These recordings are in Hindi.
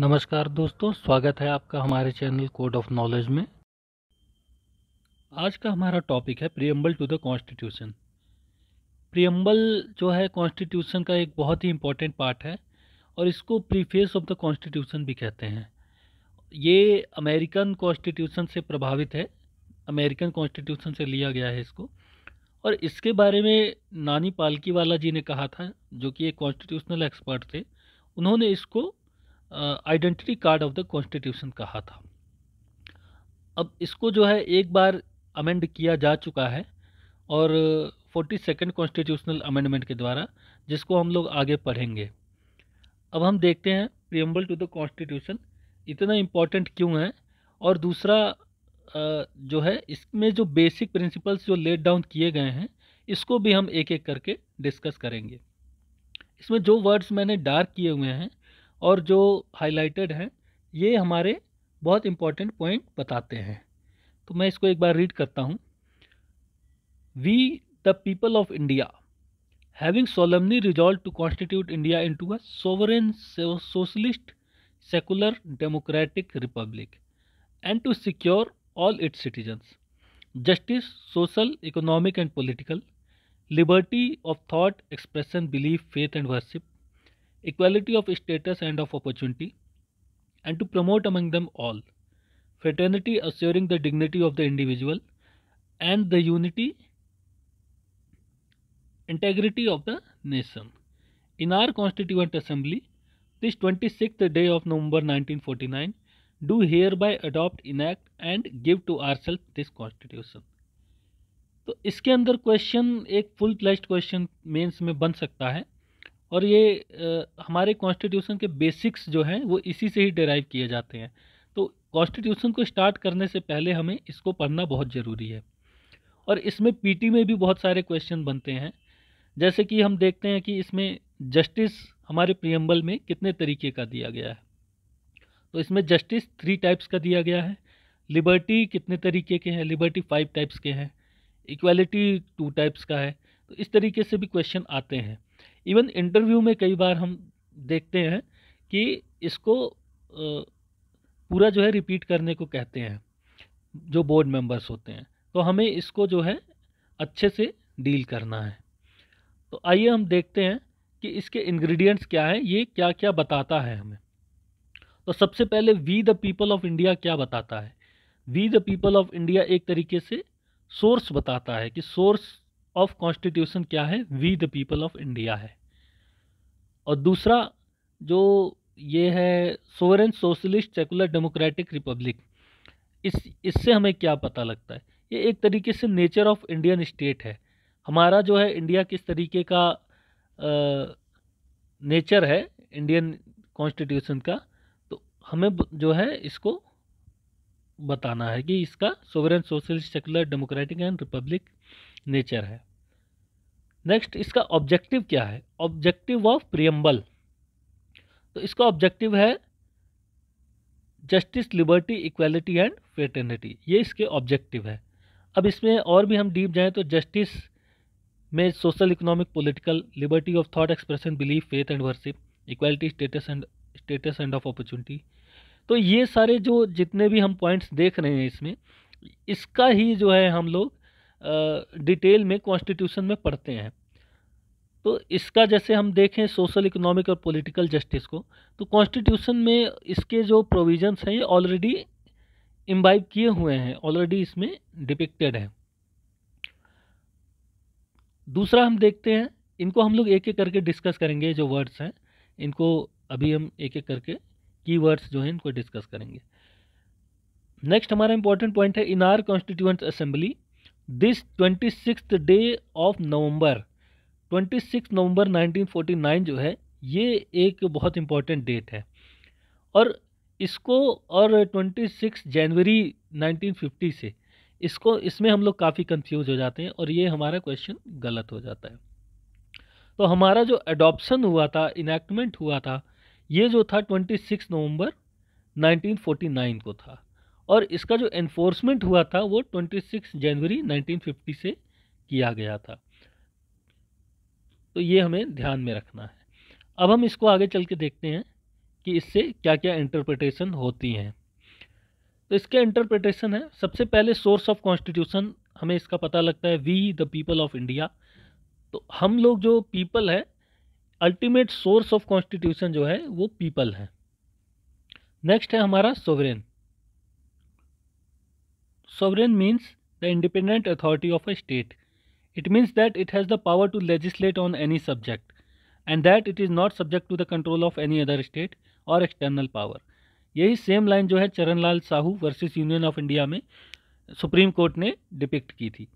नमस्कार दोस्तों स्वागत है आपका हमारे चैनल कोड ऑफ नॉलेज में आज का हमारा टॉपिक है preamble to the constitution preamble जो है कॉन्स्टिट्यूशन का एक बहुत ही इम्पोर्टेंट पार्ट है और इसको प्रीफेस ऑफ द कॉन्स्टिट्यूशन भी कहते हैं ये अमेरिकन कॉन्स्टिट्यूशन से प्रभावित है अमेरिकन कॉन्स्टिट्यूशन से लिया गया है इसको और इसके बारे में नानी पालकी वाला जी ने कहा था जो कि एक कॉन्स्टिट्यूशनल एक्सपर्ट थे उन्होंने इसको identity card of the constitution कहा था अब इसको जो है एक बार अमेंड किया जा चुका है और फोर्टी सेकेंड कॉन्स्टिट्यूशनल अमेंडमेंट के द्वारा जिसको हम लोग आगे पढ़ेंगे अब हम देखते हैं प्रियम्बल टू द कॉन्स्टिट्यूशन इतना इम्पोर्टेंट क्यों है और दूसरा जो है इसमें जो बेसिक प्रिंसिपल्स जो लेट डाउन किए गए हैं इसको भी हम एक एक करके डिस्कस करेंगे इसमें जो वर्ड्स मैंने डार्क किए हुए हैं और जो हाईलाइटेड हैं ये हमारे बहुत इम्पॉर्टेंट पॉइंट बताते हैं तो मैं इसको एक बार रीड करता हूँ we the people of India having solemnly resolved to constitute India into a sovereign socialist secular democratic republic and to secure all its citizens justice social economic and political liberty of thought expression belief faith and worship, equality of status and of opportunity, and to promote among them all fraternity assuring the dignity of the individual and the unity integrity of the nation in our constituent assembly this 26th day of november 1949 do hereby adopt enact and give to ourselves this constitution तो इसके अंदर क्वेश्चन एक फुल फ्लैश क्वेश्चन मेंस में बन सकता है और ये आ, हमारे कॉन्स्टिट्यूशन के बेसिक्स जो हैं वो इसी से ही डेराइव किए जाते हैं तो कॉन्स्टिट्यूशन को स्टार्ट करने से पहले हमें इसको पढ़ना बहुत ज़रूरी है और इसमें पीटी में भी बहुत सारे क्वेश्चन बनते हैं जैसे कि हम देखते हैं कि इसमें जस्टिस हमारे प्रियम्बल में कितने तरीके का दिया गया है तो इसमें जस्टिस थ्री टाइप्स का दिया गया है लिबर्टी कितने तरीके के हैं लिबर्टी फाइव टाइप्स के हैं इक्वालिटी टू टाइप्स का है तो इस तरीके से भी क्वेश्चन आते हैं इवन इंटरव्यू में कई बार हम देखते हैं कि इसको पूरा जो है रिपीट करने को कहते हैं जो बोर्ड मेंबर्स होते हैं तो हमें इसको जो है अच्छे से डील करना है तो आइए हम देखते हैं कि इसके इंग्रेडिएंट्स क्या हैं ये क्या क्या बताता है हमें तो सबसे पहले we the people of India क्या बताता है we the people of India एक तरीके से सोर्स बताता है कि सोर्स ऑफ कॉन्स्टिट्यूशन क्या है we the people of India है और दूसरा जो ये है sovereign socialist secular democratic republic इस इससे हमें क्या पता लगता है ये एक तरीके से नेचर ऑफ इंडियन स्टेट है हमारा जो है इंडिया किस तरीके का आ, नेचर है इंडियन कॉन्स्टिट्यूशन का तो हमें जो है इसको बताना है कि इसका sovereign socialist secular democratic and republic nature है नेक्स्ट इसका ऑब्जेक्टिव क्या है ऑब्जेक्टिव ऑफ प्रियम्बल तो इसका ऑब्जेक्टिव है justice liberty equality and fraternity ये इसके ऑब्जेक्टिव है अब इसमें और भी हम डीप जाएँ तो जस्टिस में social economic political liberty of thought expression belief faith and worship equality status and status and of opportunity तो ये सारे जो जितने भी हम पॉइंट्स देख रहे हैं इसमें इसका ही जो है हम लोग डिटेल में कॉन्स्टिट्यूशन में पढ़ते हैं तो इसका जैसे हम देखें सोशल इकोनॉमिक और पॉलिटिकल जस्टिस को तो कॉन्स्टिट्यूशन में इसके जो प्रोविजंस हैं ये ऑलरेडी इम्बाइब किए हुए हैं ऑलरेडी इसमें डिपिक्टेड है दूसरा हम देखते हैं इनको हम लोग एक एक करके डिस्कस करेंगे जो वर्ड्स हैं इनको अभी हम एक एक करके की वर्ड्स जो हैं इनको डिस्कस करेंगे नेक्स्ट हमारा इंपॉर्टेंट पॉइंट है in our constituent assembly this twenty six day of November 26 नवंबर 1949 जो है ये एक बहुत इम्पॉर्टेंट डेट है और इसको और 26 जनवरी 1950 से इसको इसमें हम लोग काफ़ी कंफ्यूज हो जाते हैं और ये हमारा क्वेश्चन गलत हो जाता है तो हमारा जो एडॉप्शन हुआ था इनैक्टमेंट हुआ था ये जो था 26 नवंबर 1949 को था और इसका जो एनफोर्समेंट हुआ था वो 26 जनवरी 1950 से किया गया था तो ये हमें ध्यान में रखना है अब हम इसको आगे चल के देखते हैं कि इससे क्या क्या इंटरप्रिटेशन होती हैं तो इसके इंटरप्रिटेशन है सबसे पहले सोर्स ऑफ कॉन्स्टिट्यूशन हमें इसका पता लगता है we the people of India तो हम लोग जो पीपल है अल्टीमेट सोर्स ऑफ कॉन्स्टिट्यूशन जो है वो पीपल है नेक्स्ट है हमारा sovereign sovereign means the independent authority of a state It means that it has the power to legislate on any subject and that it is not subject to the control of any other state or external power. यही सेम लाइन जो है Charanlal Sahu versus union of India में सुप्रीम कोर्ट ने डिपिक्ट की थी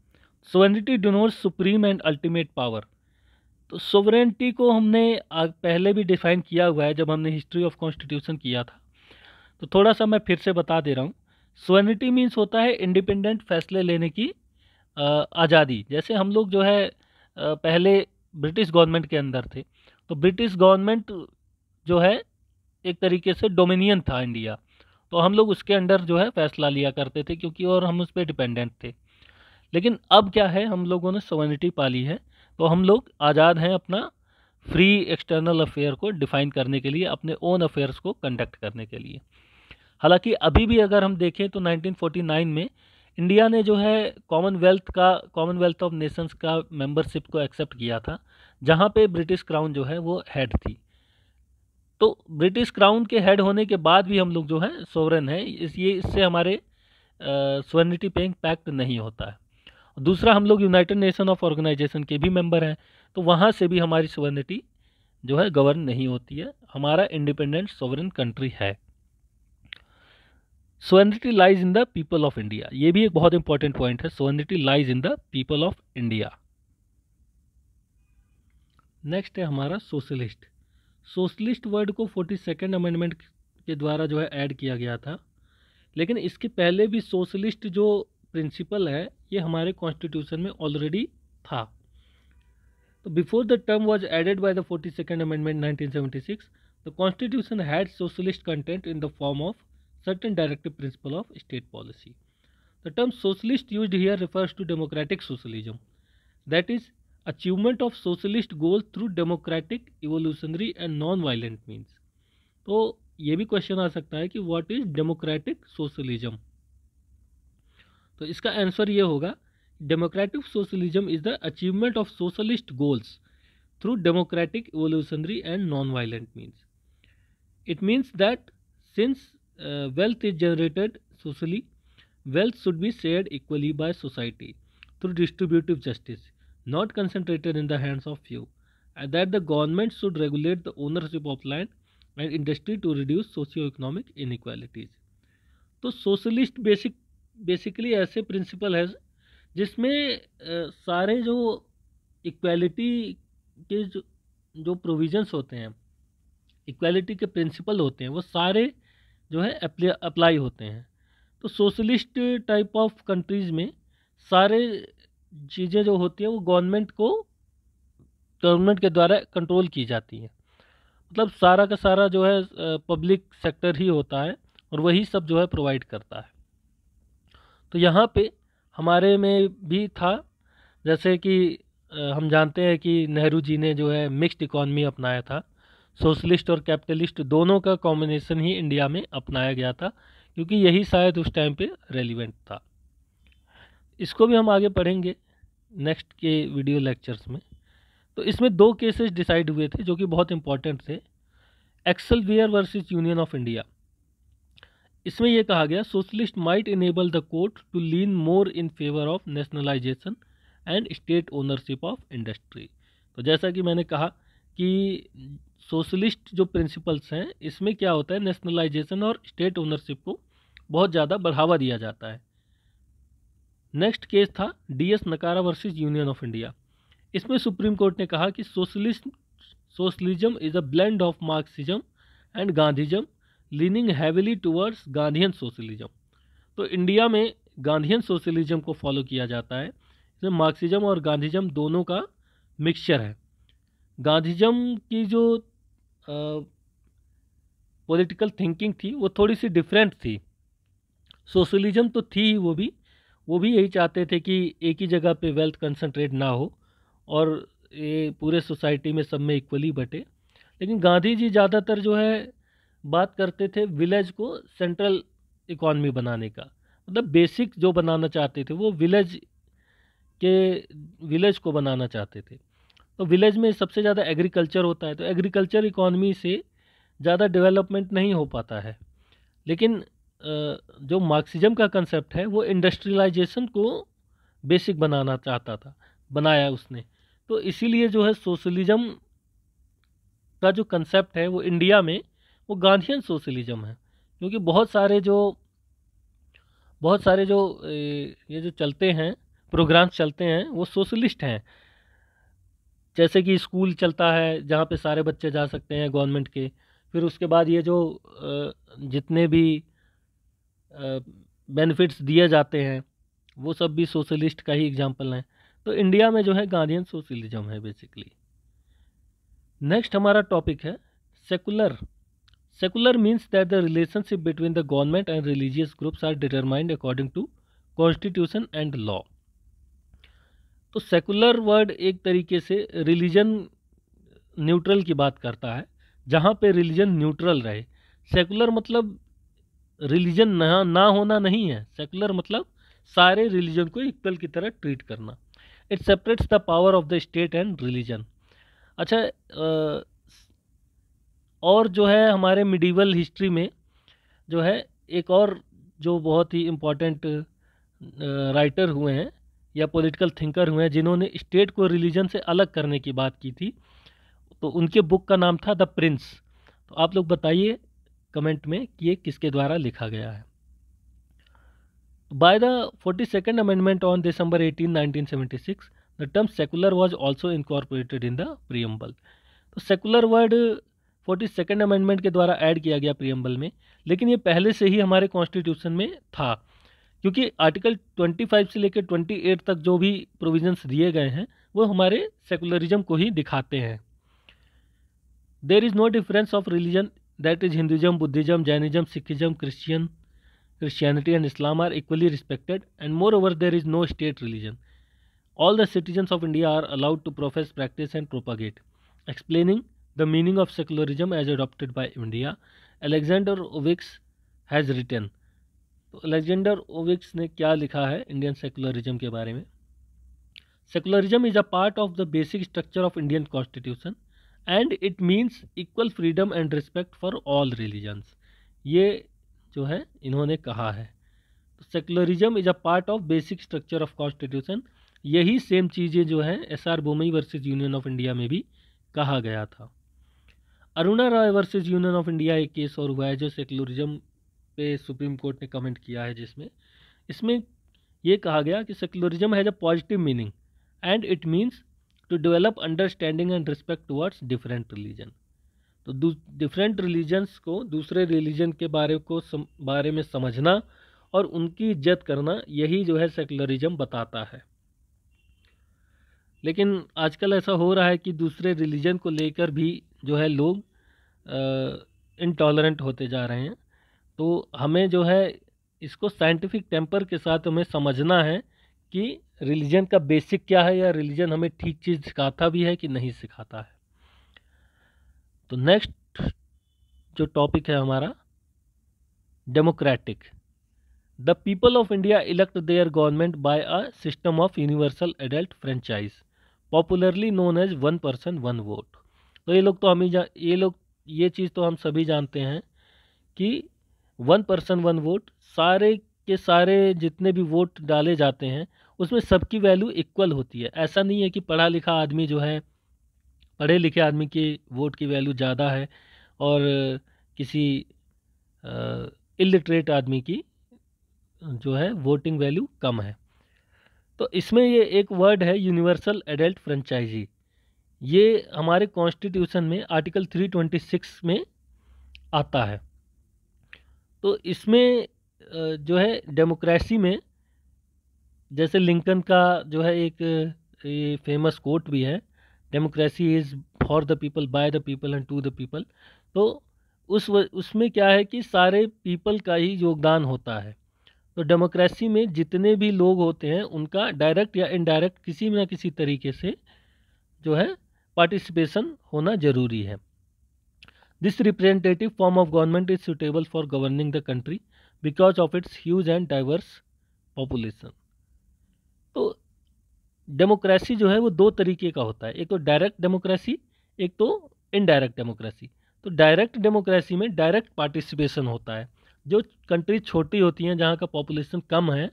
sovereignty denotes supreme and ultimate power तो सोवरेनिटी को हमने पहले भी डिफाइन किया हुआ है जब हमने हिस्ट्री ऑफ कॉन्स्टिट्यूशन किया था तो थोड़ा सा मैं फिर से बता दे रहा हूँ सोवरेनिटी मीन्स होता है इंडिपेंडेंट फैसले लेने की आज़ादी जैसे हम लोग जो है पहले ब्रिटिश गवर्नमेंट के अंदर थे तो ब्रिटिश गवर्नमेंट जो है एक तरीके से डोमिनियन था इंडिया तो हम लोग उसके अंडर जो है फैसला लिया करते थे क्योंकि और हम उस पर डिपेंडेंट थे लेकिन अब क्या है हम लोगों ने पा पाली है तो हम लोग आज़ाद हैं अपना फ्री एक्सटर्नल अफेयर को डिफाइन करने के लिए अपने ओन अफेयर्स को कंडक्ट करने के लिए हालांकि अभी भी अगर हम देखें तो 1949 में इंडिया ने जो है कॉमनवेल्थ का कॉमनवेल्थ ऑफ नेशंस का मेंबरशिप को एक्सेप्ट किया था जहाँ पे ब्रिटिश क्राउन जो है वो हेड थी तो ब्रिटिश क्राउन के हेड होने के बाद भी हम लोग जो है सोवरेन है इस ये इससे हमारे सोवरनिटी पेइंग पैक्ट नहीं होता है दूसरा हम लोग यूनाइटेड नेशन ऑफ ऑर्गेनाइजेशन के भी मेंबर हैं तो वहाँ से भी हमारी सोवर्निटी जो है गवर्न नहीं होती है हमारा इंडिपेंडेंट सोवरन कंट्री है sovereignty lies in the people of India ये भी एक बहुत इंपॉर्टेंट पॉइंट है sovereignty lies in the people of India next है हमारा सोशलिस्ट सोशलिस्ट वर्ड को फोर्टी सेकेंड अमेंडमेंट के द्वारा जो है ऐड किया गया था लेकिन इसके पहले भी सोशलिस्ट जो प्रिंसिपल है ये हमारे कॉन्स्टिट्यूशन में ऑलरेडी था तो before the term was added by the forty second amendment nineteen six the constitution had socialist content in the form of certain directive principle of state policy. The term socialist used here refers to democratic socialism, that is, achievement of socialist goals through democratic, evolutionary and non-violent means. So, ये भी क्वेश्चन आ सकता है कि व्हाट इज डेमोक्रेटिक सोशलिज्म तो इसका आंसर ये होगा democratic socialism is the achievement of socialist goals through democratic evolutionary and non-violent means. It means that since wealth is generated socially wealth should be shared equally by society through distributive justice not concentrated in the hands of you and that the government should regulate the ownership of land and industry to reduce socio economic inequalities तो सोशलिस्ट बेसिक बेसिकली ऐसे प्रिंसिपल है जिसमें uh, सारे जो इक्वालिटी के जो जो प्रोविजन्स होते हैं इक्वालिटी के प्रिंसिपल होते हैं वो सारे जो है अप्लाई होते हैं तो सोशलिस्ट टाइप ऑफ कंट्रीज़ में सारे चीज़ें जो होती हैं वो गवर्नमेंट को गवर्नमेंट के द्वारा कंट्रोल की जाती हैं मतलब सारा का सारा जो है पब्लिक सेक्टर ही होता है और वही सब जो है प्रोवाइड करता है तो यहाँ पे हमारे में भी था जैसे कि हम जानते हैं कि नेहरू जी ने जो है मिक्स्ड इकॉनमी अपनाया था सोशलिस्ट और कैपिटलिस्ट दोनों का कॉम्बिनेशन ही इंडिया में अपनाया गया था क्योंकि यही शायद उस टाइम पे रेलिवेंट था इसको भी हम आगे पढ़ेंगे नेक्स्ट के वीडियो लेक्चर्स में तो इसमें दो केसेस डिसाइड हुए थे जो कि बहुत इंपॉर्टेंट थे Excel wear versus union of India इसमें यह कहा गया socialist might enable the court to lean more in favour of nationalisation and state ownership of industry तो जैसा कि मैंने कहा कि सोशलिस्ट जो प्रिंसिपल्स हैं इसमें क्या होता है नेशनलाइजेशन और स्टेट ओनरशिप को बहुत ज़्यादा बढ़ावा दिया जाता है नेक्स्ट केस था D S Nakara versus union of India इसमें सुप्रीम कोर्ट ने कहा कि socialist socialism is a blend of Marxism and Gandhism leaning heavily towards Gandhian socialism तो इंडिया में गांधीयन सोशलिज्म को फॉलो किया जाता है इसमें मार्क्सिज्म और गांधीजम दोनों का मिक्सचर है गांधीजम की जो पॉलिटिकल थिंकिंग थी वो थोड़ी सी डिफरेंट थी सोशलिज्म तो थी ही वो भी वो भी यही चाहते थे कि एक ही जगह पे वेल्थ कंसंट्रेट ना हो और ये पूरे सोसाइटी में सब में इक्वली बटे लेकिन गांधी जी ज़्यादातर जो है बात करते थे विलेज को सेंट्रल इकॉनमी बनाने का मतलब बेसिक जो बनाना चाहते थे वो विलेज के विलेज को बनाना चाहते थे तो विलेज में सबसे ज़्यादा एग्रीकल्चर होता है तो एग्रीकल्चर इकोनमी से ज़्यादा डेवलपमेंट नहीं हो पाता है लेकिन जो मार्क्सिज्म का कंसेप्ट है वो इंडस्ट्रियलाइजेशन को बेसिक बनाना चाहता था बनाया उसने तो इसीलिए जो है सोशलिज्म का जो कंसेप्ट है वो इंडिया में वो गांधीन सोशलिज्म है क्योंकि बहुत सारे जो बहुत सारे जो ये जो चलते हैं प्रोग्राम्स चलते हैं वो सोशलिस्ट हैं जैसे कि स्कूल चलता है जहाँ पे सारे बच्चे जा सकते हैं गवर्नमेंट के फिर उसके बाद ये जो जितने भी बेनिफिट्स दिए जाते हैं वो सब भी सोशलिस्ट का ही एग्जाम्पल हैं तो इंडिया में जो है गांधीन सोशलिज्म है बेसिकली नेक्स्ट हमारा टॉपिक है secular secular means that the relationship between the government and religious groups are determined according to constitution and law तो सेकुलर वर्ड एक तरीके से रिलीजन न्यूट्रल की बात करता है जहाँ पे रिलीजन न्यूट्रल रहे सेकुलर मतलब रिलीजन ना ना होना नहीं है सेकुलर मतलब सारे रिलीजन को इक्वल की तरह ट्रीट करना it separates the power of the state and religion अच्छा और जो है हमारे मिडिवल हिस्ट्री में जो है एक और जो बहुत ही इम्पॉर्टेंट राइटर हुए हैं या पॉलिटिकल थिंकर हुए हैं जिन्होंने स्टेट को रिलीजन से अलग करने की बात की थी तो उनके बुक का नाम था द प्रिंस तो आप लोग बताइए कमेंट में कि ये किसके द्वारा लिखा गया है by the forty second amendment on December eighteen nineteen seventy six the term secular was also incorporated in the preamble तो secular word forty second amendment के द्वारा ऐड किया गया प्रियम्बल में लेकिन ये पहले से ही हमारे कॉन्स्टिट्यूशन में था क्योंकि आर्टिकल 25 से लेकर 28 तक जो भी प्रोविजंस दिए गए हैं वो हमारे सेकुलरिज्म को ही दिखाते हैं there is no difference of religion that is Hinduism Buddhism Jainism Sikhism Christian Christianity and Islam are equally respected and moreover there is no state religion all the citizens of India are allowed to profess practice and propagate explaining the meaning of secularism as adopted by India Alexandrowicz has written तो अलेक्जेंडर ओविक्स ने क्या लिखा है इंडियन सेकुलरिज्म के बारे में secularism is a part of the basic structure of Indian constitution and it means equal freedom and respect for all religions ये जो है इन्होंने कहा है secularism is a part of basic structure of constitution यही सेम चीज़ें जो हैं S R Bommai versus union of India में भी कहा गया था Aruna Roy versus union of India एक केस और हुआ है जो सेकुलरिज्म पे सुप्रीम कोर्ट ने कमेंट किया है जिसमें इसमें यह कहा गया कि secularism has a positive meaning and it means to develop understanding and respect towards different religion तो डिफरेंट रिलीजन्स को दूसरे रिलीजन के बारे को सम, बारे में समझना और उनकी इज्जत करना यही जो है सेकुलरिज्म बताता है लेकिन आजकल ऐसा हो रहा है कि दूसरे रिलीजन को लेकर भी जो है लोग इनटॉलरेंट होते जा रहे हैं तो हमें जो है इसको साइंटिफिक टेम्पर के साथ हमें समझना है कि रिलीजन का बेसिक क्या है या रिलीजन हमें ठीक चीज़ सिखाता भी है कि नहीं सिखाता है तो नेक्स्ट जो टॉपिक है हमारा democratic the people of India elect their government by a system of universal adult franchise popularly known as one person one vote तो ये लोग तो हम ही ये लोग ये चीज़ तो हम सभी जानते हैं कि वन पर्सन वन वोट सारे के सारे जितने भी वोट डाले जाते हैं उसमें सबकी वैल्यू इक्वल होती है ऐसा नहीं है कि पढ़ा लिखा आदमी जो है पढ़े लिखे आदमी के वोट की वैल्यू ज़्यादा है और किसी इलिटरेट आदमी की जो है वोटिंग वैल्यू कम है तो इसमें ये एक वर्ड है यूनिवर्सल एडल्ट फ्रेंचाइजी ये हमारे कॉन्स्टिट्यूशन में आर्टिकल 326 में आता है तो इसमें जो है डेमोक्रेसी में जैसे लिंकन का जो है एक ये फेमस कोट भी है democracy is for the people by the people and to the people तो उस उसमें क्या है कि सारे पीपल का ही योगदान होता है तो डेमोक्रेसी में जितने भी लोग होते हैं उनका डायरेक्ट या इनडायरेक्ट किसी न किसी तरीके से जो है पार्टिसिपेशन होना ज़रूरी है This representative form of government is suitable for governing the country because of its huge and diverse population. तो डेमोक्रेसी जो है वो दो तरीके का होता है एक तो डायरेक्ट डेमोक्रेसी एक तो इनडायरेक्ट डेमोक्रेसी तो डायरेक्ट डेमोक्रेसी में डायरेक्ट पार्टिसिपेशन होता है जो कंट्री छोटी होती हैं जहाँ का पॉपुलेशन कम है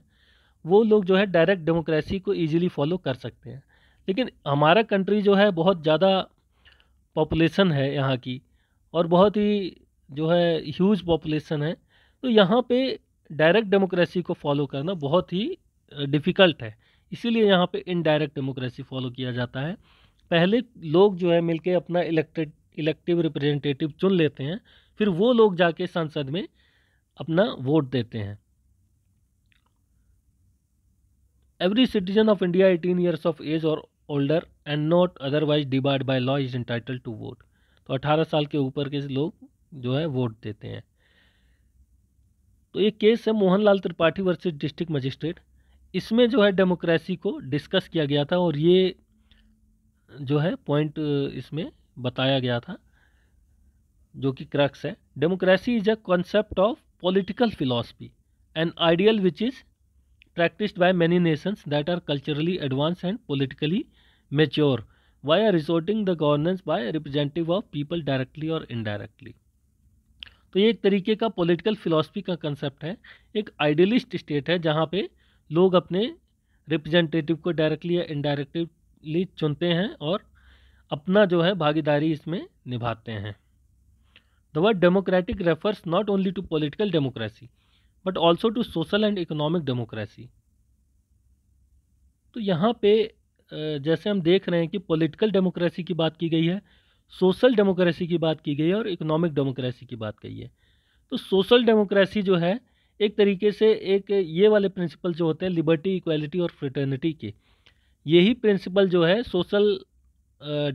वो लोग जो है डायरेक्ट डेमोक्रेसी को ईजिली फॉलो कर सकते हैं लेकिन हमारा कंट्री जो है बहुत ज़्यादा पॉपुलेशन है यहाँ की और बहुत ही जो है ह्यूज पॉपुलेशन है तो यहाँ पे डायरेक्ट डेमोक्रेसी को फॉलो करना बहुत ही डिफ़िकल्ट है इसीलिए यहाँ पे इनडायरेक्ट डेमोक्रेसी फॉलो किया जाता है पहले लोग जो है मिलके अपना इलेक्टेड इलेक्टिव रिप्रेजेंटेटिव चुन लेते हैं फिर वो लोग जाके संसद में अपना वोट देते हैं every citizen of India eighteen years of age और older and not otherwise debarred by law is entitled to vote तो अठारह साल के ऊपर के लोग जो है वोट देते हैं तो ये केस है Mohanlal Tripathi versus district magistrate इसमें जो है डेमोक्रेसी को डिस्कस किया गया था और ये जो है पॉइंट इसमें बताया गया था जो कि क्रक्स है democracy is a concept of political philosophy an ideal which is practised by many nations that are culturally advance and politically mature why are resorting the governance by representative of people directly और इनडायरेक्टली तो ये एक तरीके का पॉलिटिकल फिलॉसफी का कंसेप्ट है एक आइडियलिस्ट स्टेट है जहाँ पे लोग अपने रिप्रेजेंटेटिव को डायरेक्टली या इनडायरेक्टिवली चुनते हैं और अपना जो है भागीदारी इसमें निभाते हैं the word democratic refers not only to political democracy but also to social and economic democracy तो यहाँ पे जैसे हम देख रहे हैं कि पॉलिटिकल डेमोक्रेसी की बात की गई है सोशल डेमोक्रेसी की बात की गई है और इकोनॉमिक डेमोक्रेसी की बात कही है तो सोशल डेमोक्रेसी जो है एक तरीके से एक ये वाले प्रिंसिपल जो होते हैं लिबर्टी इक्वालिटी और फ्रेटर्निटी के यही प्रिंसिपल जो है सोशल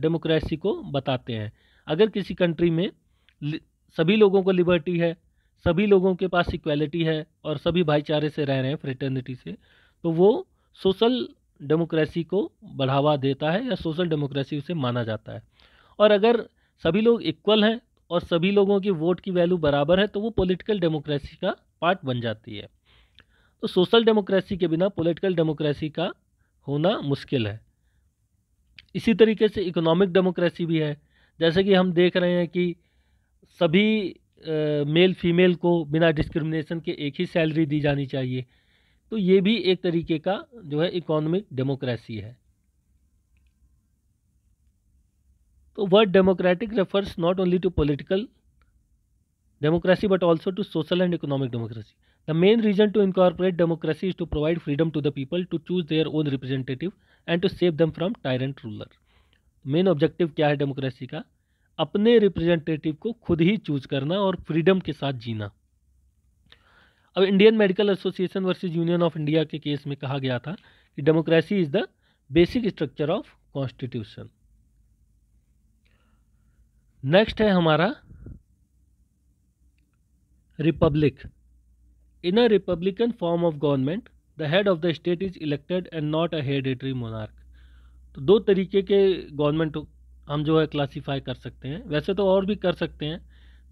डेमोक्रेसी को बताते हैं अगर किसी कंट्री में सभी लोगों को लिबर्टी है सभी लोगों के पास इक्वालिटी है और सभी भाईचारे से रह रहे हैं फ्रेटर्निटी से तो वो सोशल डेमोक्रेसी को बढ़ावा देता है या सोशल डेमोक्रेसी उसे माना जाता है और अगर सभी लोग इक्वल हैं और सभी लोगों की वोट की वैल्यू बराबर है तो वो पॉलिटिकल डेमोक्रेसी का पार्ट बन जाती है तो सोशल डेमोक्रेसी के बिना पॉलिटिकल डेमोक्रेसी का होना मुश्किल है इसी तरीके से इकोनॉमिक डेमोक्रेसी भी है जैसे कि हम देख रहे हैं कि सभी मेल फीमेल को बिना डिस्क्रिमिनेशन के एक ही सैलरी दी जानी चाहिए तो ये भी एक तरीके का जो है इकोनॉमिक डेमोक्रेसी है तो word democratic refers not only to political democracy but also to social and economic democracy the main reason to incorporate democracy is to provide freedom to the people to choose their own representative and to save them from tyrant ruler main objective क्या है डेमोक्रेसी का अपने रिप्रेजेंटेटिव को खुद ही चूज करना और फ्रीडम के साथ जीना अब Indian Medical Association versus union of India के केस में कहा गया था कि democracy is the basic structure of constitution next है हमारा republic in a republican form of government the head of the state is elected and not a hereditary monarch तो दो तरीके के गवर्नमेंट हम जो है क्लासीफाई कर सकते हैं वैसे तो और भी कर सकते हैं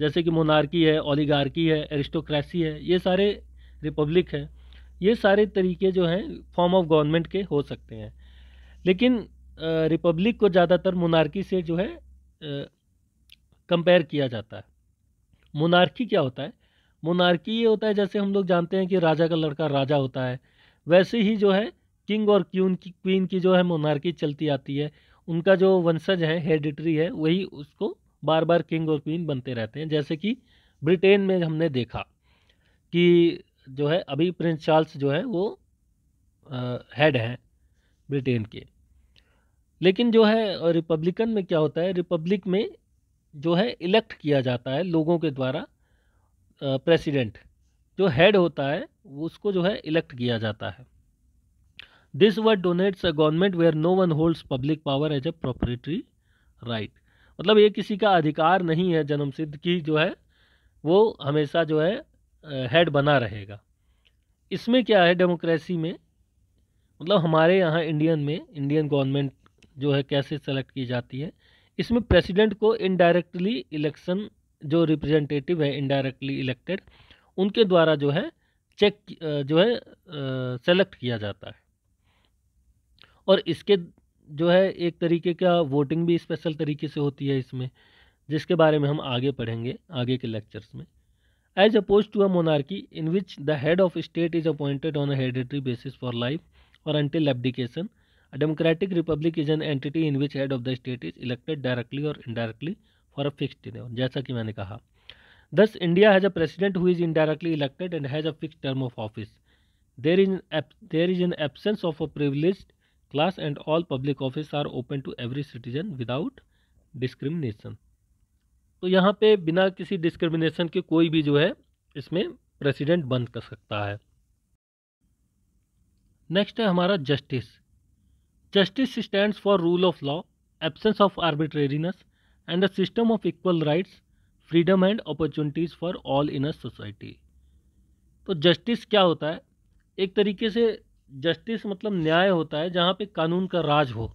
जैसे कि मोनार्की है ओलीगार्की है एरिस्टोक्रेसी है ये सारे रिपब्लिक है ये सारे तरीके जो हैं फॉर्म ऑफ गवर्नमेंट के हो सकते हैं लेकिन रिपब्लिक को ज़्यादातर मोनार्की से जो है कंपेयर किया जाता है मोनार्की क्या होता है मोनार्की ये होता है जैसे हम लोग जानते हैं कि राजा का लड़का राजा होता है वैसे ही जो है किंग और क्यून की क्वीन की जो है मोनार्की चलती आती है उनका जो वंशज है हेरिडिटरी है वही उसको बार बार किंग और क्वीन बनते रहते हैं जैसे कि ब्रिटेन में हमने देखा कि जो है अभी प्रिंस चार्ल्स जो है वो हेड हैं ब्रिटेन के लेकिन जो है रिपब्लिकन में क्या होता है रिपब्लिक में जो है इलेक्ट किया जाता है लोगों के द्वारा प्रेसिडेंट जो हेड होता है उसको जो है इलेक्ट किया जाता है this word denotes a government where no one holds public power as a proprietary right मतलब ये किसी का अधिकार नहीं है जन्म सिद्ध की जो है वो हमेशा जो है हेड बना रहेगा इसमें क्या है डेमोक्रेसी में मतलब हमारे यहाँ इंडियन में इंडियन गवर्नमेंट जो है कैसे सेलेक्ट की जाती है इसमें प्रेसिडेंट को इनडायरेक्टली इलेक्शन जो रिप्रेजेंटेटिव है इनडायरेक्टली इलेक्टेड उनके द्वारा जो है चेक जो है सेलेक्ट किया जाता है और इसके जो है एक तरीके का वोटिंग भी स्पेशल तरीके से होती है इसमें जिसके बारे में हम आगे पढ़ेंगे आगे के लेक्चर्स में as opposed to a monarchy in which the head of state is appointed on a hereditary basis for life और until abdication a democratic republic is an entity in which head of the state is elected directly और इनडायरेक्टली फॉर अ फिक्स जैसा कि मैंने कहा thus India has a president who is indirectly elected and has a fix term of office there is there is an absence of a privilege class and all public office are open to every citizen without discrimination तो यहाँ पे बिना किसी डिस्क्रिमिनेशन के कोई भी जो है इसमें प्रेसिडेंट बन कर सकता है नेक्स्ट है हमारा justice justice stand for rule of law absence of arbitrariness and the system of equal rights freedom and opportunities for all in a society तो जस्टिस क्या होता है एक तरीके से जस्टिस मतलब न्याय होता है जहाँ पे कानून का राज हो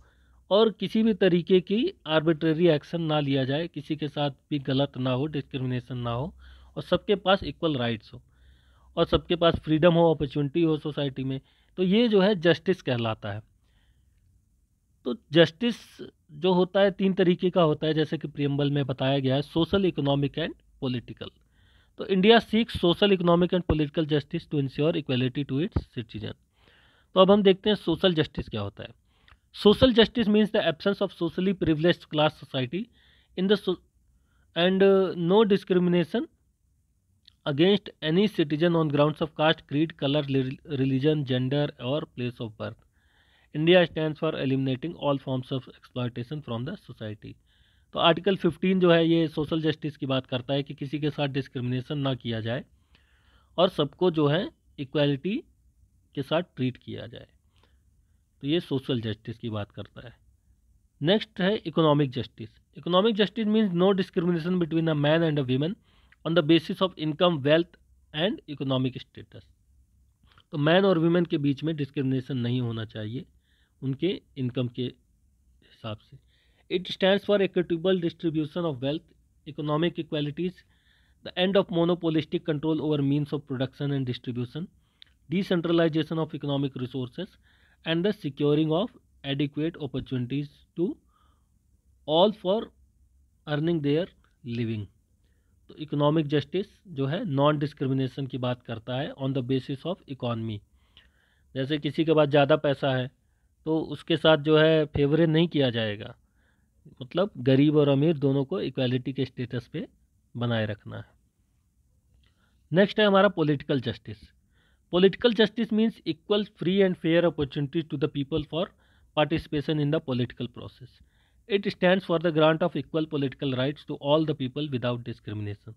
और किसी भी तरीके की आर्बिट्रेरी एक्शन ना लिया जाए किसी के साथ भी गलत ना हो डिस्क्रिमिनेशन ना हो और सबके पास इक्वल राइट्स हो और सबके पास फ्रीडम हो अपॉर्चुनिटी हो सोसाइटी में तो ये जो है जस्टिस कहलाता है तो जस्टिस जो होता है तीन तरीके का होता है जैसे कि प्रियम्बल में बताया गया है सोशल इकोनॉमिक एंड पॉलिटिकल तो India seeks social economic and political justice to ensure equality to its citizen तो अब हम देखते हैं सोशल जस्टिस क्या होता है social justice means the absence of socially privilege class society in the end no discrimination against any citizen on grounds of caste creed colour religion gender और place of birth India stand for eliminating all forms of exploitation from the society तो आर्टिकल 15 जो है ये सोशल जस्टिस की बात करता है कि किसी के साथ डिस्क्रिमिनेशन ना किया जाए और सबको जो है इक्वालिटी के साथ ट्रीट किया जाए तो ये सोशल जस्टिस की बात करता है नेक्स्ट है economic justice economic justice means no discrimination between a man and a women on the basis of income wealth and economic status तो मैन और वीमेन के बीच में डिस्क्रिमिनेशन नहीं होना चाहिए उनके इनकम के हिसाब से it stand for equitable distribution of wealth economic equalities the end of monopolistic control over means of production and distribution decentralization of economic resources and the securing of adequate opportunities to all for earning their living तो इकोनॉमिक जस्टिस जो है नॉन डिस्क्रिमिनेशन की बात करता है on the basis of economy जैसे किसी के पास ज़्यादा पैसा है तो उसके साथ जो है फेवरे नहीं किया जाएगा मतलब गरीब और अमीर दोनों को इक्वालिटी के स्टेटस पे बनाए रखना है नेक्स्ट है हमारा political justice political justice means equal free and fair opportunities to the people for participation in the political process it stand for the grant of equal political rights to all the people without discrimination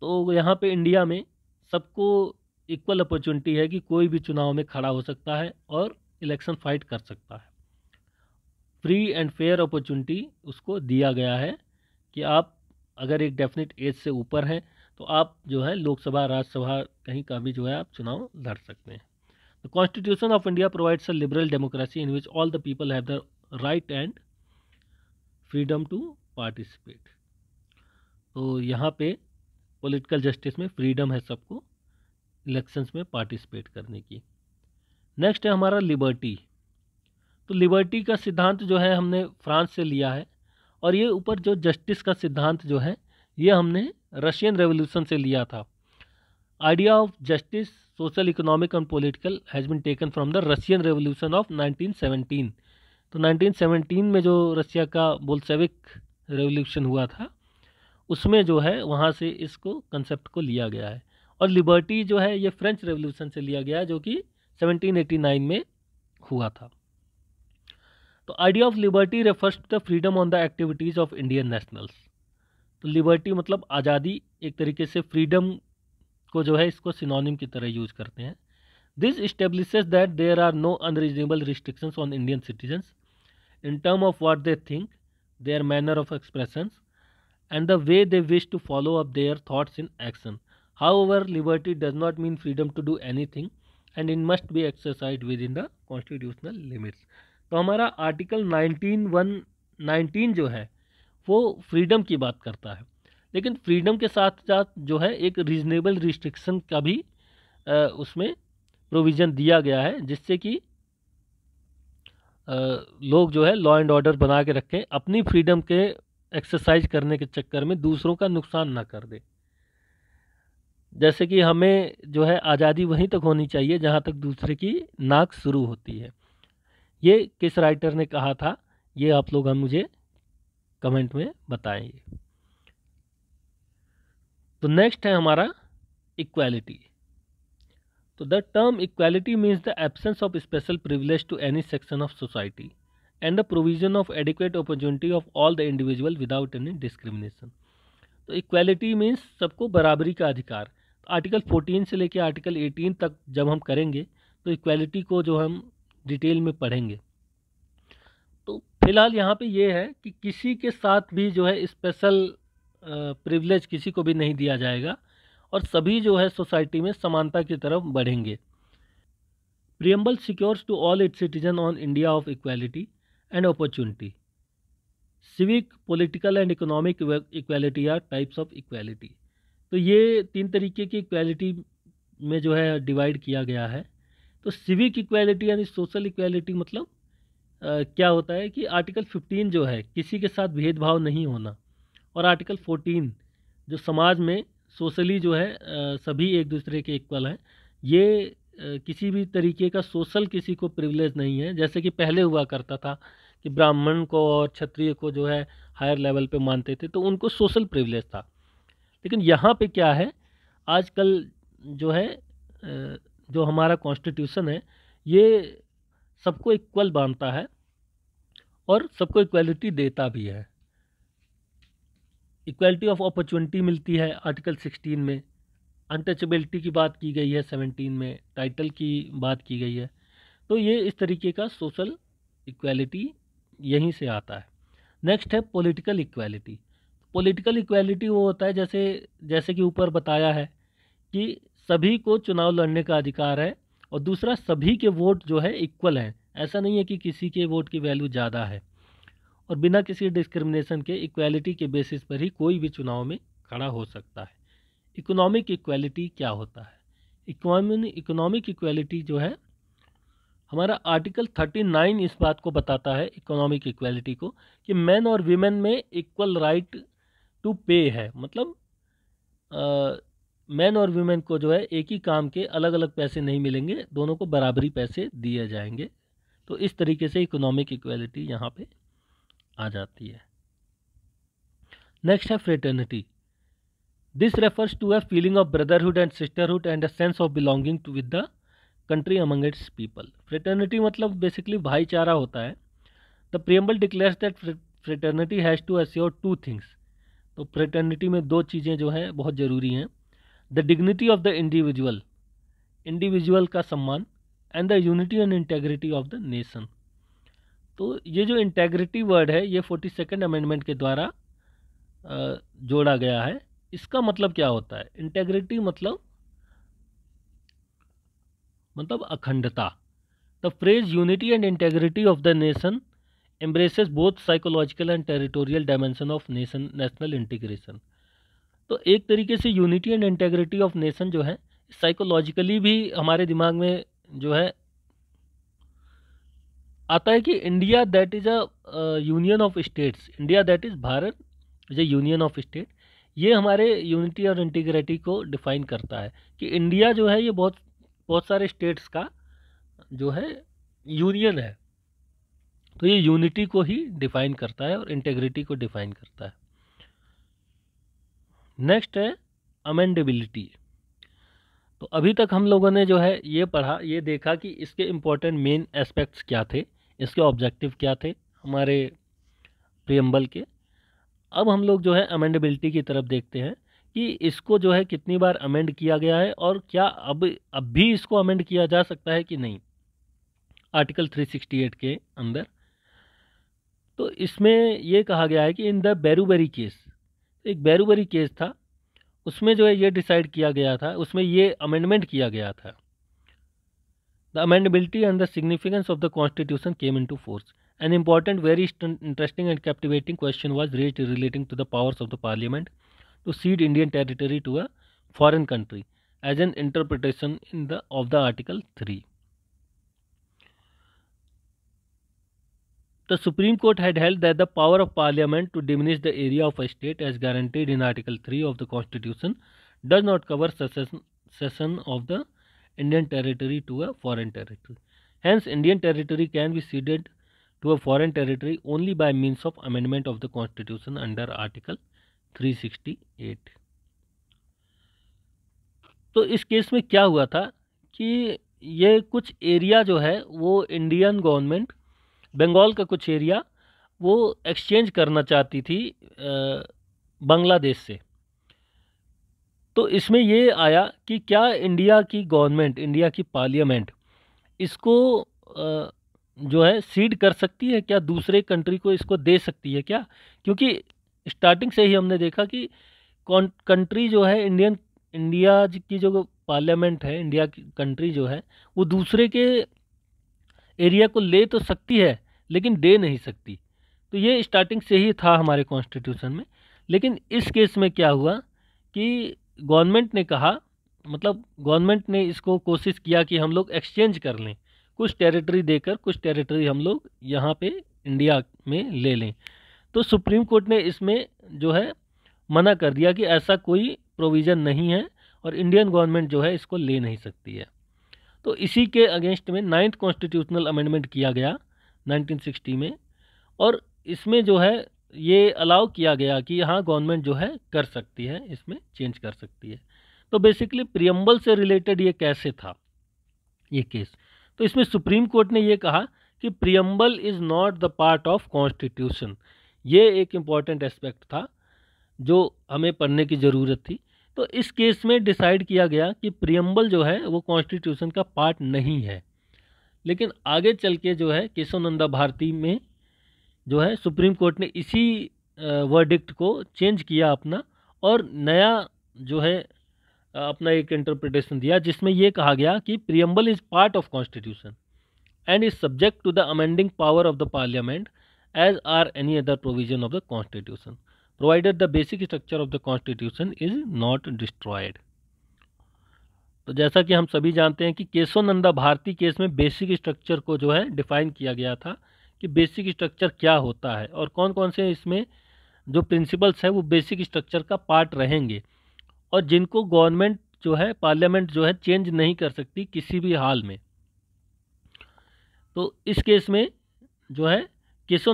तो यहाँ पे इंडिया में सबको इक्वल अपॉर्चुनिटी है कि कोई भी चुनाव में खड़ा हो सकता है और इलेक्शन फाइट कर सकता है फ्री एंड फेयर अपॉर्चुनिटी उसको दिया गया है कि आप अगर एक डेफिनेट एज से ऊपर हैं तो आप जो है लोकसभा राज्यसभा कहीं का भी जो है आप चुनाव लड़ सकते हैं the constitution of India provides a liberal democracy in which all the people have the right and freedom to participate तो यहाँ पे पॉलिटिकल जस्टिस में फ्रीडम है सबको इलेक्शंस में पार्टिसिपेट करने की नेक्स्ट है हमारा लिबर्टी तो लिबर्टी का सिद्धांत जो है हमने फ्रांस से लिया है और ये ऊपर जो जस्टिस का सिद्धांत जो है ये हमने रशियन रेवोल्यूशन से लिया था idea of justice social economic and political has been taken from the Russian revolution of seventeen तो 1917 में जो रशिया का बोल्सेविक रेवोल्यूशन हुआ था उसमें जो है वहाँ से इसको कंसेप्ट को लिया गया है और लिबर्टी जो है ये फ्रेंच रेवोल्यूशन से लिया गया है जो कि 1789 में हुआ था तो idea of liberty refers to the freedom on the activities of Indian nationals तो लिबर्टी मतलब आज़ादी एक तरीके से फ्रीडम को जो है इसको सिनोनिम की तरह यूज करते हैं this establishes that there are no unreasonable restrictions on Indian citizens in term of what they think their manner of expressions and the way they wish to follow up their thoughts in action however liberty does not mean freedom to do anything and in must be exercise within the constitutional limits तो हमारा आर्टिकल नाइनटीन वन नाइनटीन जो है वो फ्रीडम की बात करता है लेकिन फ्रीडम के साथ साथ जो है एक रीजनेबल रिस्ट्रिक्शन का भी उसमें प्रोविज़न दिया गया है जिससे कि लोग जो है लॉ एंड ऑर्डर बना के रखें अपनी फ्रीडम के एक्सरसाइज करने के चक्कर में दूसरों का नुकसान ना कर दे जैसे कि हमें जो है आज़ादी वहीं तक होनी चाहिए जहाँ तक दूसरे की नाक शुरू होती है ये किस राइटर ने कहा था ये आप लोग हम मुझे कमेंट में बताएंगे तो नेक्स्ट है हमारा इक्वालिटी तो the term equality means the absence of special privilege to any section of society and the provision of adequate opportunity of all the individual without any discrimination तो इक्वालिटी मीन्स सबको बराबरी का अधिकार आर्टिकल 14 से लेकर आर्टिकल 18 तक जब हम करेंगे तो इक्वालिटी को जो हम डिटेल में पढ़ेंगे फिलहाल यहाँ पे ये है कि किसी के साथ भी जो है स्पेशल प्रिविलेज किसी को भी नहीं दिया जाएगा और सभी जो है सोसाइटी में समानता की तरफ बढ़ेंगे preamble secures to all its citizen on India of equality and opportunity civic political and economic equality are types of equality तो ये तीन तरीके की इक्वालिटी में जो है डिवाइड किया गया है तो सिविक इक्वालिटी यानी सोशल इक्वालिटी मतलब क्या होता है कि आर्टिकल 15 जो है किसी के साथ भेदभाव नहीं होना और आर्टिकल 14 जो समाज में सोशली जो है सभी एक दूसरे के इक्वल हैं ये किसी भी तरीके का सोशल किसी को प्रिविलेज नहीं है जैसे कि पहले हुआ करता था कि ब्राह्मण को और क्षत्रिय को जो है हायर लेवल पे मानते थे तो उनको सोशल प्रिविलेज था लेकिन यहाँ पे क्या है आजकल जो है जो हमारा कॉन्स्टिट्यूशन है ये सबको इक्वल बांधता है और सबको इक्वलिटी देता भी है इक्वलिटी ऑफ अपॉर्चुनिटी मिलती है आर्टिकल 16 में अनटचबिलिटी की बात की गई है 17 में टाइटल की बात की गई है तो ये इस तरीके का सोशल इक्वलिटी यहीं से आता है नेक्स्ट है पॉलिटिकल इक्वलिटी पॉलिटिकल इक्वलिटी वो होता है जैसे जैसे कि ऊपर बताया है कि सभी को चुनाव लड़ने का अधिकार है और दूसरा सभी के वोट जो है इक्वल हैं ऐसा नहीं है कि किसी के वोट की वैल्यू ज़्यादा है और बिना किसी डिस्क्रिमिनेशन के इक्वालिटी के बेसिस पर ही कोई भी चुनाव में खड़ा हो सकता है इकोनॉमिक इक्वालिटी क्या होता है इकोनॉमिक इक्वालिटी जो है हमारा आर्टिकल 39 इस बात को बताता है इकोनॉमिक इक्वालिटी को कि मैन और वीमेन में इक्वल राइट टू पे है मतलब आ, मैन और वीमेन को जो है एक ही काम के अलग अलग पैसे नहीं मिलेंगे दोनों को बराबरी पैसे दिए जाएंगे तो इस तरीके से इकोनॉमिक इक्वलिटी यहाँ पे आ जाती है नेक्स्ट है fraternity this refers to a feeling of brotherhood and sisterhood and a sense of belonging to with the country among its people fraternity मतलब बेसिकली भाईचारा होता है the preamble declares that fraternity has to assure two things तो फ्रेटर्निटी में दो चीज़ें जो है बहुत ज़रूरी हैं the dignity of the individual individual का सम्मान and the unity and integrity of the nation तो ये जो इंटेग्रिटी वर्ड है ये फोर्टी सेकेंड अमेंडमेंट के द्वारा जोड़ा गया है इसका मतलब क्या होता है इंटेग्रिटी मतलब मतलब अखंडता the phrase unity and integrity of the nation embraces both psychological and territorial dimension of nation national integration तो एक तरीके से unity and integrity of nation जो है साइकोलॉजिकली भी हमारे दिमाग में जो है आता है कि India that is a union of states India that is Bharat is a union of state ये हमारे यूनिटी और इंटीग्रिटी को डिफाइन करता है कि इंडिया जो है ये बहुत बहुत सारे स्टेट्स का जो है यूनियन है तो ये यूनिटी को ही डिफाइन करता है और इंटेग्रिटी को डिफाइन करता है नेक्स्ट है अमेंडेबिलिटी तो अभी तक हम लोगों ने जो है ये पढ़ा ये देखा कि इसके इम्पोर्टेंट मेन एस्पेक्ट्स क्या थे इसके ऑब्जेक्टिव क्या थे हमारे प्रियम्बल के अब हम लोग जो है अमेंडेबिलिटी की तरफ देखते हैं कि इसको जो है कितनी बार अमेंड किया गया है और क्या अब अब भी इसको अमेंड किया जा सकता है कि नहीं आर्टिकल 368 के अंदर तो इसमें यह कहा गया है कि इन द बेरूबेरी केस एक बैरूबरी केस था उसमें जो है ये डिसाइड किया गया था उसमें ये अमेंडमेंट किया गया था the amendability and the significance of the constitution came into force an important very interesting and captivating question was raise relating to the powers of the parliament to cede Indian territory to a foreign country as an interpretation in the of the article three the Supreme Court had held that the power of parliament to diminish the area of state as guaranteed in article three of the constitution does not cover cession of the Indian territory to a foreign territory hence Indian territory can be ceded to a foreign territory only by means of amendment of the constitution under article three sixty eight तो इस केस में क्या हुआ था कि ये कुछ एरिया जो है वो इंडियन गवर्नमेंट बंगाल का कुछ एरिया वो एक्सचेंज करना चाहती थी बांग्लादेश से तो इसमें ये आया कि क्या इंडिया की गवर्नमेंट इंडिया की पार्लियामेंट इसको जो है सीड कर सकती है क्या दूसरे कंट्री को इसको दे सकती है क्या क्योंकि स्टार्टिंग से ही हमने देखा कि कंट्री जो है इंडियन इंडिया की जो पार्लियामेंट है इंडिया की कंट्री जो है वो दूसरे के एरिया को ले तो सकती है लेकिन दे नहीं सकती तो ये स्टार्टिंग से ही था हमारे कॉन्स्टिट्यूशन में लेकिन इस केस में क्या हुआ कि गवर्नमेंट ने कहा मतलब गवर्नमेंट ने इसको कोशिश किया कि हम लोग एक्सचेंज कर लें कुछ टेरिटरी देकर कुछ टेरिटरी हम लोग यहाँ पे इंडिया में ले लें तो सुप्रीम कोर्ट ने इसमें जो है मना कर दिया कि ऐसा कोई प्रोविज़न नहीं है और इंडियन गवर्नमेंट जो है इसको ले नहीं सकती है तो इसी के अगेंस्ट में नाइन्थ कॉन्स्टिट्यूशनल अमेंडमेंट किया गया 1960 में और इसमें जो है ये अलाउ किया गया कि हाँ गवर्नमेंट जो है कर सकती है इसमें चेंज कर सकती है तो बेसिकली प्रियम्बल से रिलेटेड ये कैसे था ये केस तो इसमें सुप्रीम कोर्ट ने ये कहा कि preamble is not the part of constitution ये एक इम्पॉर्टेंट एस्पेक्ट था जो हमें पढ़ने की ज़रूरत थी तो इस केस में डिसाइड किया गया कि प्रियम्बल जो है वो कॉन्स्टिट्यूशन का पार्ट नहीं है लेकिन आगे चल के जो है केशवानंदा भारती में जो है सुप्रीम कोर्ट ने इसी वर्डिक्ट को चेंज किया अपना और नया जो है अपना एक इंटरप्रिटेशन दिया जिसमें यह कहा गया कि preamble is part of constitution and is subject to the amending power of the parliament as are any other provision of the constitution provided the basic structure of the constitution is not destroyed तो जैसा कि हम सभी जानते हैं कि केशव नंदा भारती केस में बेसिक स्ट्रक्चर को जो है डिफाइन किया गया था कि बेसिक स्ट्रक्चर क्या होता है और कौन कौन से इसमें जो प्रिंसिपल्स हैं वो बेसिक स्ट्रक्चर का पार्ट रहेंगे और जिनको गवर्नमेंट जो है पार्लियामेंट जो है चेंज नहीं कर सकती किसी भी हाल में तो इस केस में जो है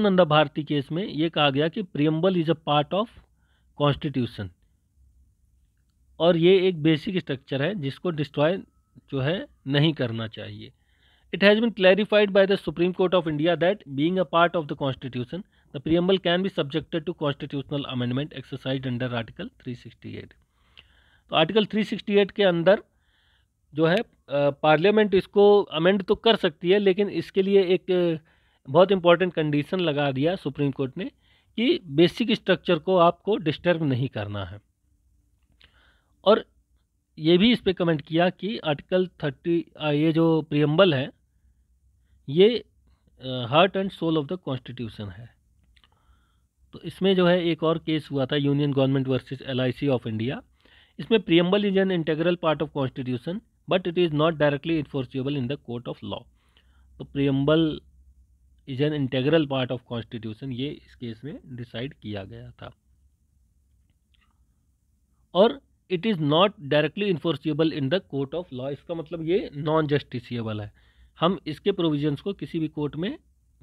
नंदा भारती केस में ये कहा गया कि preamble is a part of constitution और ये एक बेसिक स्ट्रक्चर है जिसको डिस्ट्रॉय जो है नहीं करना चाहिए it has been clarified by the Supreme Court of India that being a part of the constitution the preamble can be subjected to constitutional amendment exercise under article three sixty eight तो आर्टिकल थ्री सिक्सटी एट के अंदर जो है पार्लियामेंट इसको अमेंड तो कर सकती है लेकिन इसके लिए एक बहुत इंपॉर्टेंट कंडीशन लगा दिया सुप्रीम कोर्ट ने कि बेसिक स्ट्रक्चर को आपको डिस्टर्ब नहीं करना है और ये भी इस पर कमेंट किया कि आर्टिकल थर्टी ये जो प्रियम्बल है ये heart and soul of the constitution है तो इसमें जो है एक और केस हुआ था union government versus LIC of India इसमें preamble is an integral part of constitution but it is not directly enforceable in the court of law तो preamble is an integral part of constitution ये इस केस में डिसाइड किया गया था और it is not directly enforceable in the court of law इसका मतलब ये नॉन जस्टिसबल है हम इसके प्रोविजंस को किसी भी कोर्ट में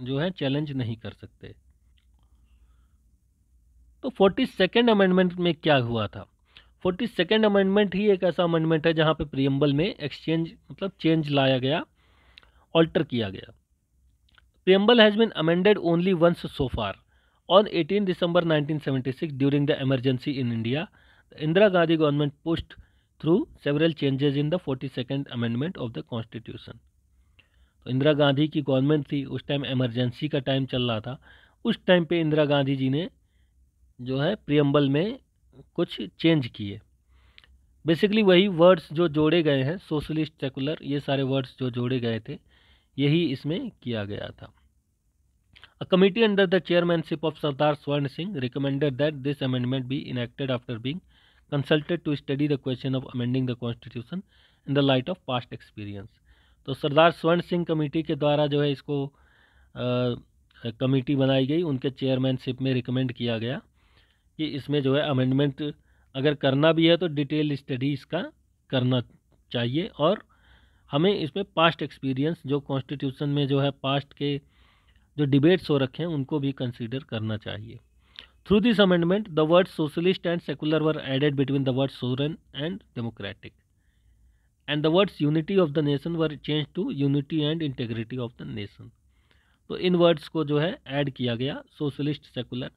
जो है चैलेंज नहीं कर सकते तो फोर्टी सेकेंड अमेंडमेंट में क्या हुआ था फोर्टी सेकेंड अमेंडमेंट ही एक ऐसा अमेंडमेंट है जहाँ पे प्रियम्बल में एक्सचेंज मतलब चेंज लाया गया ऑल्टर किया गया preamble has been amended only once so far on eighteen December six during the emergency in India Indira Gandhi government government through several changes in the forty second amendment of the constitution तो इंदिरा गांधी की गवर्नमेंट थी उस टाइम एमरजेंसी का टाइम चल रहा था उस टाइम पे इंदिरा गांधी जी ने जो है प्रियम्बल में कुछ चेंज किए बेसिकली वही वर्ड्स जो जोड़े गए हैं सोशलिस्ट सेकुलर ये सारे वर्ड्स जो जोड़े गए थे यही इसमें किया गया था a committee under the chairmanship of Sardar Swaran Singh recommended that this amendment be enacted after being consulted to study the question of amending the constitution in the light of past experience तो सरदार स्वर्ण सिंह कमेटी के द्वारा जो है इसको कमेटी बनाई गई उनके चेयरमैनशिप में रिकमेंड किया गया कि इसमें जो है अमेंडमेंट अगर करना भी है तो डिटेल स्टडी इसका करना चाहिए और हमें इसमें पास्ट एक्सपीरियंस जो कॉन्स्टिट्यूशन में जो है पास्ट के जो डिबेट्स हो रखे हैं उनको भी कंसीडर करना चाहिए Through this amendment, the words socialist and secular were added between the words sovereign and democratic. And the words unity of the nation were changed to unity and integrity of the nation. तो इन वर्ड्स को जो है ऐड किया गया सोशलिस्ट सेकुलर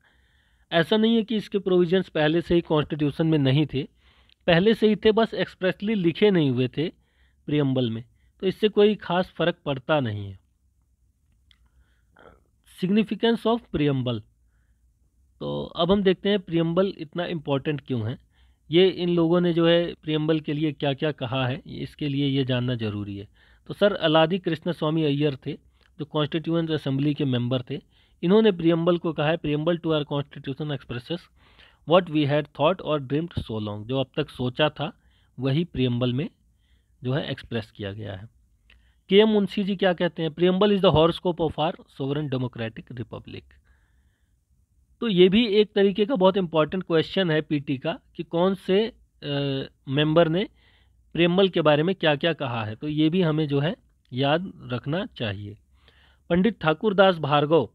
ऐसा नहीं है कि इसके प्रोविजंस पहले से ही कॉन्स्टिट्यूशन में नहीं थे पहले से ही थे बस एक्सप्रेसली लिखे नहीं हुए थे प्रियम्बल में तो इससे कोई खास फर्क पड़ता नहीं है सिग्निफिकेंस ऑफ प्रियम्बल तो अब हम देखते हैं प्रियम्बल इतना इम्पोर्टेंट क्यों है ये इन लोगों ने जो है प्रियम्बल के लिए क्या क्या कहा है इसके लिए ये जानना जरूरी है तो सर अलादी कृष्ण स्वामी अय्यर थे जो कॉन्स्टिट्यूंट असेंबली के मेंबर थे इन्होंने प्रियम्बल को कहा है preamble to our constitution expresses what we had thought और ड्रीम्ड सो लॉन्ग जो अब तक सोचा था वही प्रियम्बल में जो है एक्सप्रेस किया गया है के एम मुंशी जी क्या कहते हैं preamble is the horoscope of our sovereign democratic republic तो ये भी एक तरीके का बहुत इंपॉर्टेंट क्वेश्चन है पीटी का कि कौन से मेंबर ने प्रेमल के बारे में क्या क्या कहा है तो ये भी हमें जो है याद रखना चाहिए पंडित ठाकुरदास भार्गव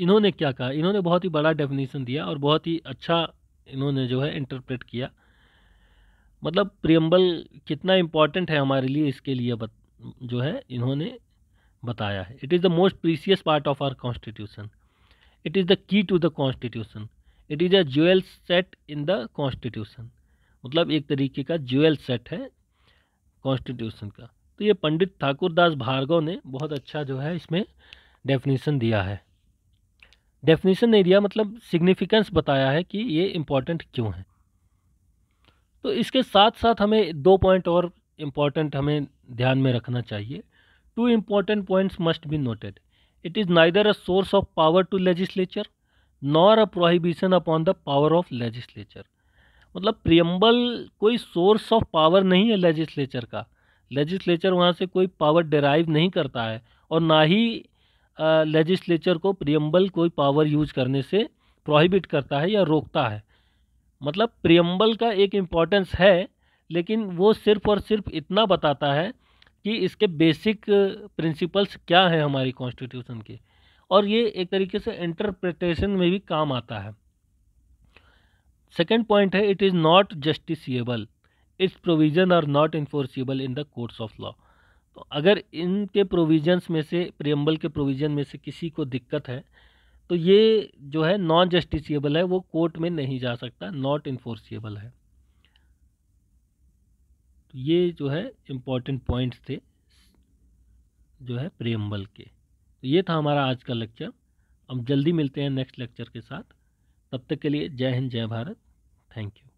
इन्होंने क्या कहा इन्होंने बहुत ही बड़ा डेफिनेशन दिया और बहुत ही अच्छा इन्होंने जो है इंटरप्रेट किया मतलब प्रियम्बल कितना इम्पॉर्टेंट है हमारे लिए इसके लिए बत, जो है इन्होंने बताया है it is the most precious part of our constitution It is the key to the constitution. It is a jewel set in the constitution मतलब एक तरीके का ज्वेल सेट है कॉन्स्टिट्यूशन का तो ये पंडित ठाकुर दास भार्गव ने बहुत अच्छा जो है इसमें डेफिनेशन दिया है डेफिनेशन नहीं दिया मतलब सिग्निफिकेंस बताया है कि ये इम्पॉर्टेंट क्यों है तो इसके साथ साथ हमें दो पॉइंट और इम्पॉर्टेंट हमें ध्यान में रखना चाहिए two important points must be noted it is neither a source of power to legislature nor a prohibition upon the power of legislature मतलब प्रियम्बल कोई सोर्स ऑफ पावर नहीं है लेजिस्लेचर का लेजिस्लेचर वहाँ से कोई पावर डेराइव नहीं करता है और ना ही लेजिस्लेचर को प्रियम्बल कोई पावर यूज करने से प्रोहिबिट करता है या रोकता है मतलब प्रियम्बल का एक इम्पॉर्टेंस है लेकिन वो सिर्फ और सिर्फ इतना बताता है कि इसके बेसिक प्रिंसिपल्स क्या हैं हमारी कॉन्स्टिट्यूशन के और ये एक तरीके से इंटरप्रिटेशन में भी काम आता है सेकेंड पॉइंट है it is not justiciable its provision are not enforceable in the courts of law तो अगर इनके प्रोविजंस में से प्रियम्बल के प्रोविज़न में से किसी को दिक्कत है तो ये जो है नॉन जस्टिसबल है वो कोर्ट में नहीं जा सकता नॉट इन्फोर्सिबल है तो ये जो है इम्पोर्टेंट पॉइंट्स थे जो है प्रेम्बल के तो ये था हमारा आज का लेक्चर हम जल्दी मिलते हैं नेक्स्ट लेक्चर के साथ तब तक के लिए जय हिंद जय भारत थैंक यू